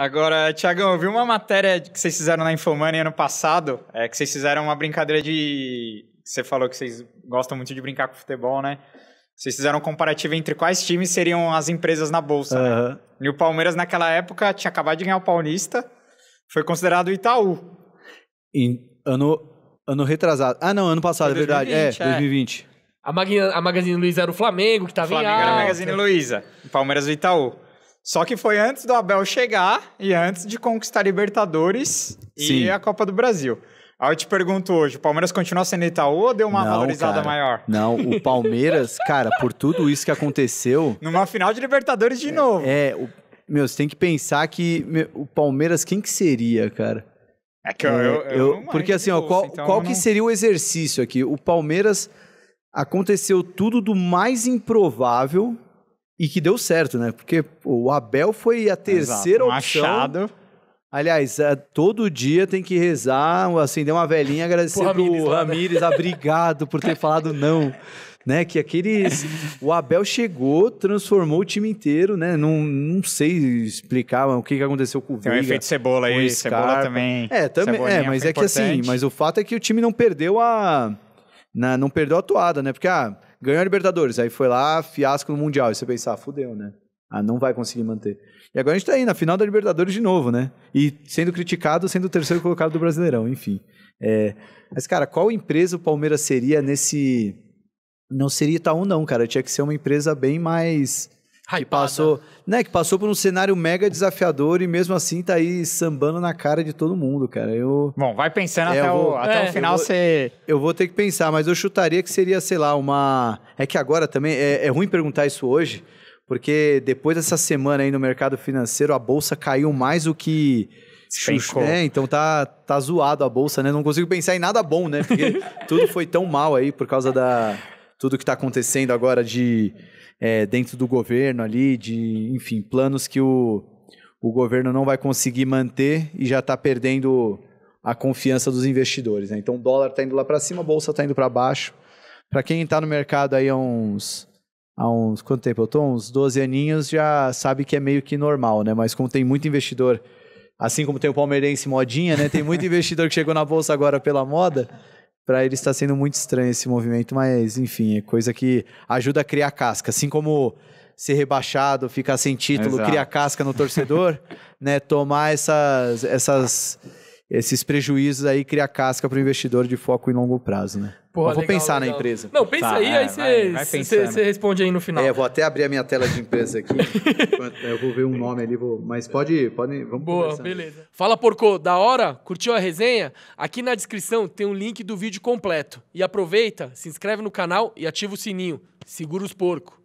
Agora, Tiagão, eu vi uma matéria que vocês fizeram na Infomania ano passado, é que vocês fizeram uma brincadeira de. Você falou que vocês gostam muito de brincar com futebol, né? Vocês fizeram um comparativo entre quais times seriam as empresas na bolsa, uhum. né? E o Palmeiras, naquela época, tinha acabado de ganhar o Paulista, foi considerado o Itaú. Em ano, ano retrasado. Ah, não, ano passado, 2020, é verdade. É, 2020. É. A, Magazine, a Magazine Luiza era o Flamengo, que estava em alta. Flamengo era a Magazine Luiza, o Palmeiras o Itaú. Só que foi antes do Abel chegar e antes de conquistar Libertadores Sim. e a Copa do Brasil. Aí eu te pergunto hoje, o Palmeiras continua sendo Itaú ou deu uma não, valorizada cara, maior? Não, o Palmeiras, cara, por tudo isso que aconteceu... Numa final de Libertadores de é, novo. É, o, meu, você tem que pensar que meu, o Palmeiras, quem que seria, cara? É que eu... É, eu, eu, eu porque assim, ó, qual, então qual que seria o exercício aqui? O Palmeiras aconteceu tudo do mais improvável e que deu certo, né? Porque o Abel foi a terceira Exato, opção. Aliás, é, todo dia tem que rezar, acender uma velhinha, agradecer o pro né? obrigado por ter falado não. Né, que aqueles. O Abel chegou, transformou o time inteiro, né? Não, não sei explicar o que, que aconteceu com o Viga. Tem efeito cebola aí, cebola também. É, também. é, mas é importante. que assim, mas o fato é que o time não perdeu a. Na, não perdeu a toada, né? Porque, ah, Ganhou a Libertadores, aí foi lá, fiasco no Mundial. E você pensar, ah, fudeu, né? Ah, não vai conseguir manter. E agora a gente tá aí na final da Libertadores de novo, né? E sendo criticado, sendo o terceiro colocado do Brasileirão, enfim. É, mas, cara, qual empresa o Palmeiras seria nesse. Não seria Itaú, não, cara. Tinha que ser uma empresa bem mais Hypada. Passou, né, que passou por um cenário mega desafiador e mesmo assim tá aí sambando na cara de todo mundo, cara. Eu Bom, vai pensando é, até, vou, o, até é, o final você eu, eu vou ter que pensar, mas eu chutaria que seria, sei lá, uma é que agora também é, é ruim perguntar isso hoje, porque depois dessa semana aí no mercado financeiro a bolsa caiu mais do que Xuxa, né? Então tá, tá zoado a bolsa, né? Não consigo pensar em nada bom, né? Porque tudo foi tão mal aí por causa da tudo que está acontecendo agora de é, dentro do governo ali, de enfim, planos que o, o governo não vai conseguir manter e já está perdendo a confiança dos investidores. Né? Então o dólar está indo lá para cima, a bolsa está indo para baixo. Para quem está no mercado aí há uns, há uns quanto tempo eu estou Uns 12 aninhos já sabe que é meio que normal, né? Mas como tem muito investidor, assim como tem o palmeirense modinha, né? Tem muito investidor que chegou na bolsa agora pela moda para ele está sendo muito estranho esse movimento, mas enfim, é coisa que ajuda a criar casca, assim como ser rebaixado, ficar sem título, Exato. cria casca no torcedor, né? Tomar essas essas esses prejuízos aí cria casca para o investidor de foco em longo prazo, né? Porra, legal, vou pensar legal. na empresa. Não, pensa tá, aí, é, aí você responde aí no final. É, eu vou até abrir a minha tela de empresa aqui. eu vou ver um nome ali, vou... mas pode ir, pode vamos Boa, beleza. Fala, Porco, da hora? Curtiu a resenha? Aqui na descrição tem um link do vídeo completo. E aproveita, se inscreve no canal e ativa o sininho. Segura os porcos.